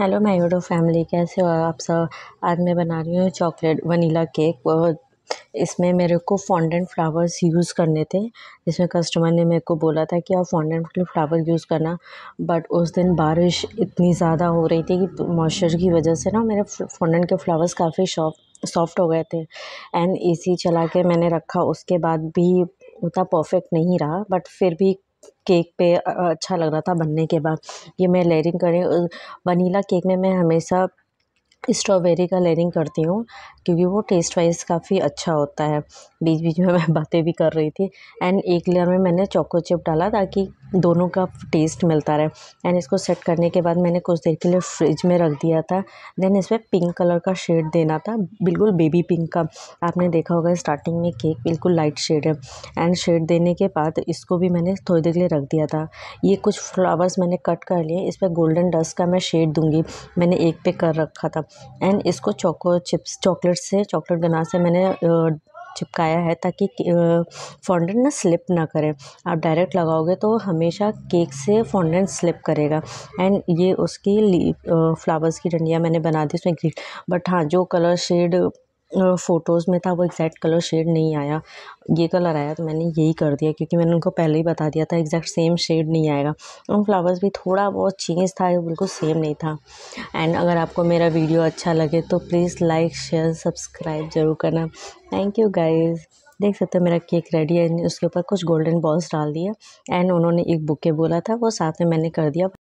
hello मैं यूडो family कैसे हो आप सब आज मैं बना रही हूँ चॉकलेट वनीला केक इसमें मेरे को फॉन्डेंट फ्लावर्स यूज़ करने थे जिसमें कस्टमर ने मेरे को बोला था कि आप फॉन्डेंट फ्लावर यूज़ करना बट उस दिन बारिश इतनी ज़्यादा हो रही थी कि मॉइस्चर की वजह से ना मेरे फॉन्डेंट के फ्लावर्स काफ़ी सॉफ्ट सॉफ्ट हो गए थे एंड ए चला के मैंने रखा उसके बाद भी उतना परफेक्ट नहीं रहा बट फिर भी केक पे अच्छा लग रहा था बनने के बाद ये मैं लेयरिंग हूँ वनीला केक में मैं हमेशा स्ट्रॉबेरी का लेयरिंग करती हूँ क्योंकि वो टेस्ट वाइज काफ़ी अच्छा होता है बीच बीच में मैं बातें भी कर रही थी एंड एक लेयर में मैंने चॉको चिप डाला ताकि दोनों का टेस्ट मिलता रहे एंड इसको सेट करने के बाद मैंने कुछ देर के लिए फ्रिज में रख दिया था देन इसमें पिंक कलर का शेड देना था बिल्कुल बेबी पिंक का आपने देखा होगा स्टार्टिंग में केक बिल्कुल लाइट शेड है एंड शेड देने के बाद इसको भी मैंने थोड़ी देर के लिए रख दिया था ये कुछ फ्लावर्स मैंने कट कर लिए इस पर गोल्डन डस्ट का मैं शेड दूँगी मैंने एक पे कर रखा था एंड इसको चोको चिप्स चॉकलेट से चॉकलेट गना से मैंने चिपकाया है ताकि फॉन्डेंट ना स्लिप ना करे आप डायरेक्ट लगाओगे तो हमेशा केक से फॉन्डेंट स्लिप करेगा एंड ये उसकी फ्लावर्स की डंडियाँ मैंने बना दी उसमें ग्रीन बट हाँ जो कलर शेड फ़ोटोज़ में था वो एग्ज़ैक्ट कलर शेड नहीं आया ये कलर आया तो मैंने यही कर दिया क्योंकि मैंने उनको पहले ही बता दिया था एग्ज़ैक्ट सेम शेड नहीं आएगा उन फ्लावर्स भी थोड़ा बहुत चेंज था बिल्कुल सेम नहीं था एंड अगर आपको मेरा वीडियो अच्छा लगे तो प्लीज़ लाइक शेयर सब्सक्राइब ज़रूर करना थैंक यू गाइज़ देख सकते हो मेरा केक रेडी है उसके ऊपर कुछ गोल्डन बॉल्स डाल दिया एंड उन्होंने एक बुके बोला था वो साथ में मैंने कर दिया